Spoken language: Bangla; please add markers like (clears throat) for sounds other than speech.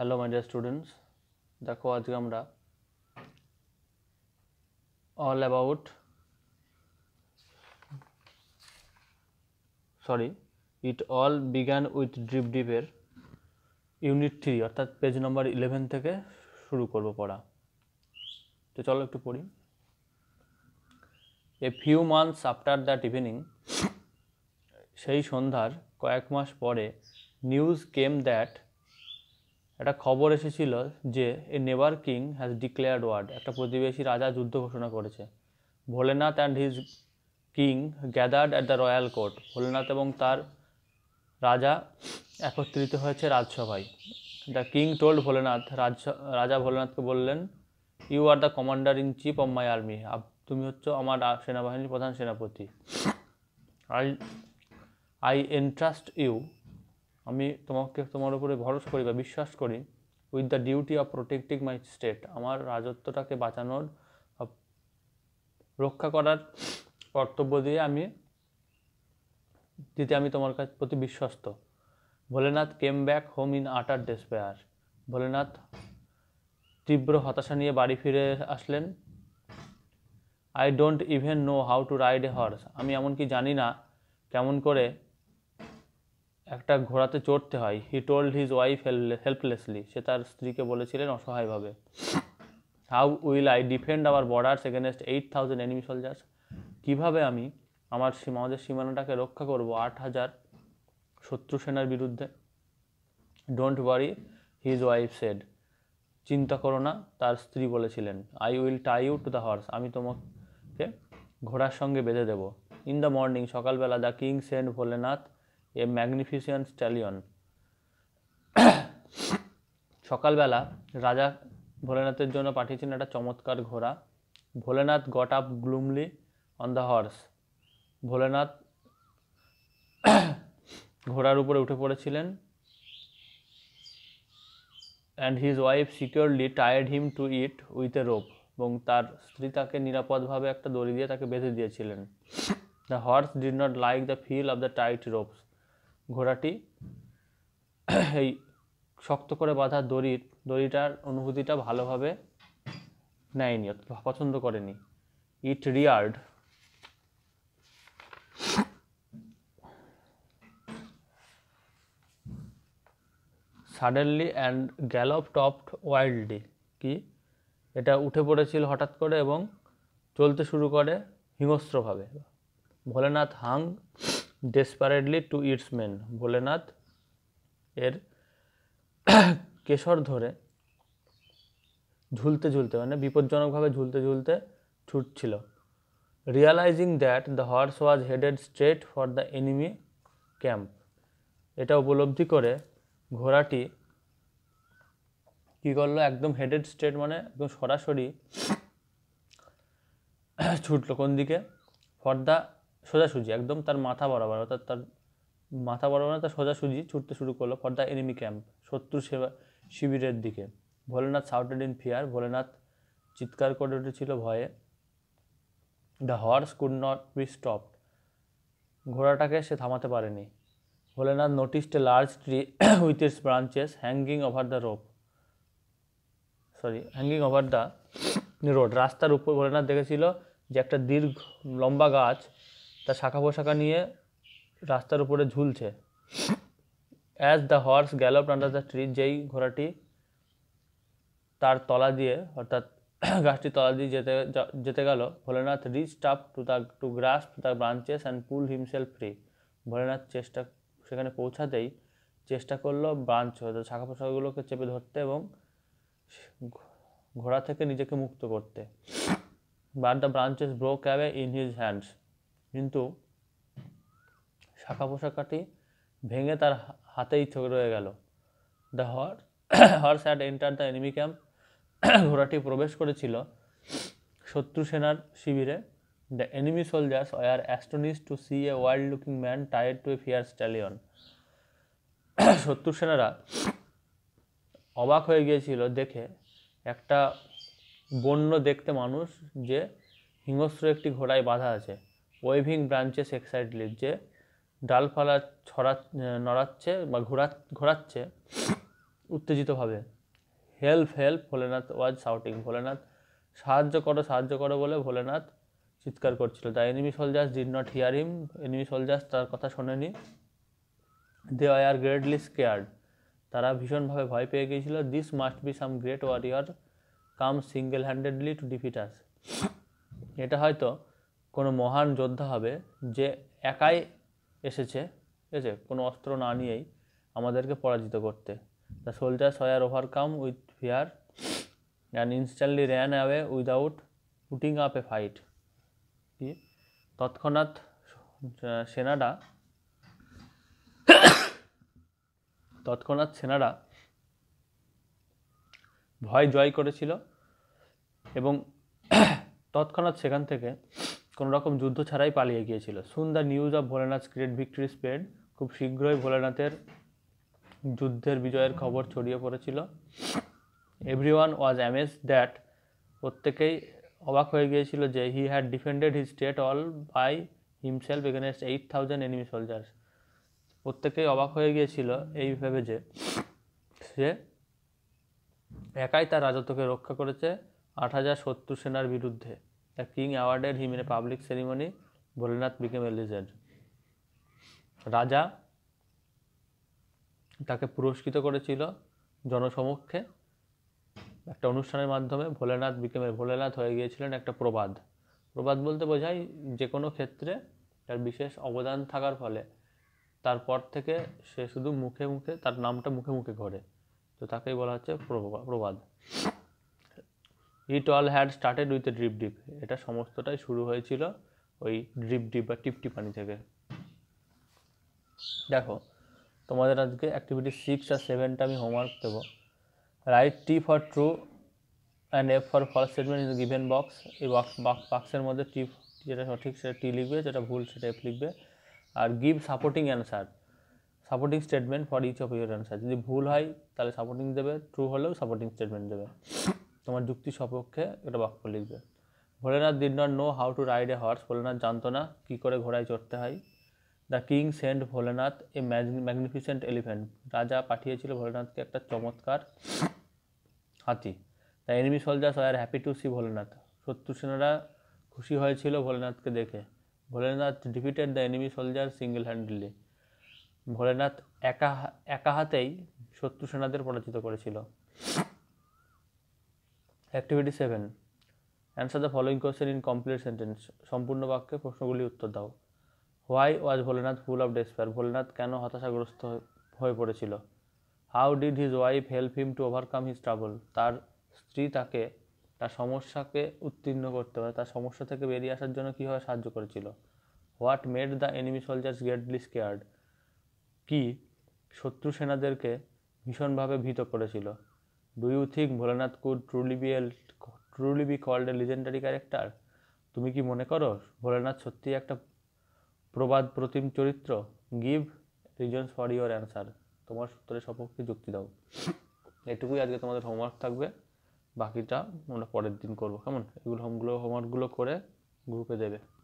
হ্যালো মাই ডিয়ার স্টুডেন্টস দেখো আজকে আমরা all about sorry it all began with drip ডিপের ইউনিট থ্রি অর্থাৎ পেজ নম্বর ইলেভেন থেকে শুরু করব পড়া তো চলো একটু পড়ি a few months after that evening সেই সন্ধ্যার কয়েক মাস পরে নিউজ কেম দ্যাট একটা খবর এসেছিল যে a neighbour king has declared war একটা প্রতিবেশী রাজা যুদ্ধ ঘোষণা করেছে Bholenath and his king gathered at the royal court Bholenath এবং তার রাজা একত্রিত হয়েছে রাজসভায় দ্য কিং টোল্ড ভোলেনাথ রাজ রাজা ভোলেনাথকে বললেন you are the commander in chief of my army তুমি হচ্ছ আমার সেনাবাহিনীর প্রধান সেনাপতি আই আই এন্ট্রাস্ট ইউ আমি তোমাকে তোমার উপরে ভরসা করি বা বিশ্বাস করি with the duty of protecting my state আমার রাজত্বটাকে বাঁচানোর রক্ষা করার কর্তব্য দিয়ে আমি দিতে আমি তোমার কাছ প্রতি বিশ্বস্ত Bholenath came back home in utter dress bear Bholenath তীব্র হতাশা নিয়ে বাড়ি ফিরে আসলেন I don't even know how to ride a horse আমি এমনকি জানি না কেমন করে একটা ঘোড়াতে চড়তে হয় he told his wife helplessly সে তার স্ত্রীকে বলেছিলেন অসহায়ভাবে how will I defend our borders against eight thousand enemy soldiers কীভাবে আমি আমার আমাদের সীমানাটাকে রক্ষা করব আট হাজার শত্রু সেনার বিরুদ্ধে don't worry his wife said চিন্তা করো না তার স্ত্রী বলেছিলেন I will tie you to the horse আমি তোমাকে ঘোড়ার সঙ্গে বেঁধে দেব ইন দ্য মর্নিং সকালবেলা the king sent Bholenath a magnificent stallion সকালবেলা রাজা ভোলেনাথের জন্য পাঠিয়েছেন একটা চমৎকার ঘোড়া Bholenath got up glumly on the horse Bholenath ঘোড়ার উপরে উঠে পড়েছিলেন অ্যান্ড হিজ ওয়াইফ সিকিউরলি টায়ার্ড him to it with a rope এবং তার স্ত্রী তাকে নিরাপদভাবে একটা দড়ি দিয়ে তাকে বেঁধে দিয়েছিলেন the horse did not like the feel of the tight ropes ঘোড়াটি (clears throat) এই শক্ত করে বাঁধা দড়ির দড়িটার অনুভূতিটা ভালোভাবে নেয়নি পছন্দ করেনি it reared suddenly and galloped wildly কি এটা উঠে পড়েছিল হঠাৎ করে এবং চলতে শুরু করে হিংস্রভাবে Bholenath hung desperately to its mane Bholenath এর কেশর ধরে ঝুলতে ঝুলতে মানে বিপজ্জনকভাবে ঝুলতে ঝুলতে ছুটছিল realizing that the horse was headed straight for the enemy camp এটা উপলব্ধি করে ঘোড়াটি কী করলো একদম হেডেড স্ট্রেট মানে একদম সরাসরি ছুটলো কোন দিকে ফর দ্য সোজাসুজি একদম তার মাথা বরাবর অর্থাৎ তার মাথা বরাবর তার সোজাসুজি ছুটতে শুরু করলো ফর দ্য এনিমি ক্যাম্প শত্রু সেবা শিবিরের দিকে Bholenath shouted in fear Bholenath চিৎকার করে উঠেছিল ভয়ে the horse could not be stop ঘোড়াটাকে সে থামাতে পারেনি Bholenath noticed a large tree with its branches hanging over the rope sorry hanging over the road রাস্তার উপর ভোলেনাথ দেখেছিল যে একটা দীর্ঘ লম্বা গাছ তার শাখা পোশাখা নিয়ে রাস্তার উপরে ঝুলছে as the horse gallop under the tree যেই ঘোড়াটি তার তলা দিয়ে অর্থাৎ গাছটি তলা দিয়ে যেতে যেতে গেল Bholenath reached up to the to to the branches and pull himself free Bholenath চেষ্টা সেখানে পৌঁছাতেই চেষ্টা করলো ব্রাঞ্চ অর্থাৎ শাখা পোশাকগুলোকে চেপে ধরতে এবং ঘোড়া থেকে নিজেকে মুক্ত করতে বাট দ্য ব্রাঞ্চেস ব্রো ক্যাবে ইন হিজ হ্যান্ডস কিন্তু শাখা পোশাকাটি ভেঙে তার হাতেই রয়ে গেল the horse (coughs) horse had enter the enemy camp (coughs) ঘোড়াটি প্রবেশ করেছিল শত্রু সেনার শিবিরে the enemy soldiers are astonished to see a wild looking man tied to a fierce stallion (coughs) শত্রু সেনারা অবাক হয়ে গিয়েছিল দেখে একটা বন্য দেখতে মানুষ যে হিংস্র একটি ঘোড়ায় বাধা আছে ওয়েভিং ব্রাঞ্চেস এক্সাইড লিভ যে ডালপালা ছড়া নড়াচ্ছে বা ঘোরা ঘোরাচ্ছে উত্তেজিতভাবে help help Bholenath was shouting Bholenath সাহায্য করো সাহায্য করো বলে ভোলেনাথ চিৎকার করছিল the enemy soldiers did not hear him enemy soldiers তার কথা শোনেনি দে আর গ্রেটলি স্কেয়ার্ড তারা ভীষণভাবে ভয় পেয়ে গিয়েছিল this must be some great warrior come single handedly to defeat us এটা হয়তো কোনো মহান যোদ্ধা হবে যে একাই এসেছে ঠিক আছে কোনো অস্ত্র না নিয়েই আমাদেরকে পরাজিত করতে the soldiers were overcome with fear and instantly ran away without putting up a fight কি তৎক্ষণাৎ সেনারা তৎক্ষণাৎ সেনারা ভয় জয় করেছিল এবং তৎক্ষণাৎ সেখান থেকে কোনো রকম যুদ্ধ ছাড়াই পালিয়ে গিয়েছিল soon the news of Bholanath great victory spread খুব শীঘ্রই ভোলানাথের যুদ্ধের বিজয়ের খবর ছড়িয়ে পড়েছিল everyone was amaze that প্রত্যেকেই অবাক হয়ে গিয়েছিল যে he had defended his state all by himself against eight thousand enemy soldiers প্রত্যেকেই অবাক হয়ে গিয়েছিল এই ভেবে যে সে একাই তার রাজত্বকে রক্ষা করেছে আট হাজার শত্রু সেনার বিরুদ্ধে The king awarded him in a public ceremony. Bholenath became a রাজা তাকে পুরস্কৃত করেছিল জনসমক্ষে একটা অনুষ্ঠানের মাধ্যমে ভোলেনাথ বিকেমের ভোলেনাথ হয়ে গিয়েছিলেন একটা প্রবাদ প্রবাদ বলতে বোঝায় যে কোনো ক্ষেত্রে তার বিশেষ অবদান থাকার ফলে তারপর থেকে সে শুধু মুখে মুখে তার নামটা মুখে মুখে ঘরে তো তাকেই বলা হচ্ছে প্রবাদ it all had started with a drip dip এটা সমস্তটাই শুরু হয়েছিল ওই ড্রিপ ডিপ বা টিপটিপানি থেকে দেখো তোমাদের আজকে অ্যাক্টিভিটি সিক্স আর সেভেনটা আমি হোমওয়ার্ক দেবো write T for true and F for first statement is given box এই বক্স বাক্সের মধ্যে টি যেটা সঠিক সেটা টি লিখবে যেটা ভুল সেটা এফ লিখবে আর give supporting answer supporting statement for each of your answer যদি ভুল হয় তাহলে সাপোর্টিং দেবে ট্রু হলেও সাপোর্টিং স্টেটমেন্ট দেবে তোমার যুক্তি সপক্ষে একটা বাক্য লিখবে Bholenath did not know how to ride a horse Bholenath জানতো না কী করে ঘোড়ায় চড়তে হয় the king sent Bholenath a magnificent elephant রাজা পাঠিয়েছিল ভোলেনাথকে একটা চমৎকার হাতি the enemy soldiers are happy to see Bholenath শত্রু সেনারা খুশি হয়েছিল ভোলেনাথকে দেখে Bholenath defeated the enemy soldier single handedly Bholenath একা একা হাতেই শত্রু সেনাদের পরাজিত করেছিল activity seven answer the following question in complete sentence সম্পূর্ণ বাক্যে প্রশ্নগুলি উত্তর দাও why was Bholenath full of despair Bholenath কেন হতাশাগ্রস্ত হয়ে পড়েছিল how did his wife help him to overcome his travel তার স্ত্রী তাকে তার সমস্যাকে উত্তীর্ণ করতে পারে তার সমস্যা থেকে বেরিয়ে আসার জন্য কীভাবে সাহায্য করেছিল what made the enemy soldiers greatly scared কি শত্রু সেনাদেরকে ভীষণভাবে ভীত করেছিল do you think Bholanath could truly be truly be called a legendary character তুমি কি মনে করো ভোলানাথ সত্যিই একটা প্রবাদ প্রতিম চরিত্র give reasons for your answer তোমার সূত্রে সপক্ষে যুক্তি দাও এটুকুই আজকে তোমাদের হোমওয়ার্ক থাকবে বাকিটা আমরা পরের দিন করবো কেমন এগুলো হোমগুলো হোমওয়ার্কগুলো করে গ্রুপে দেবে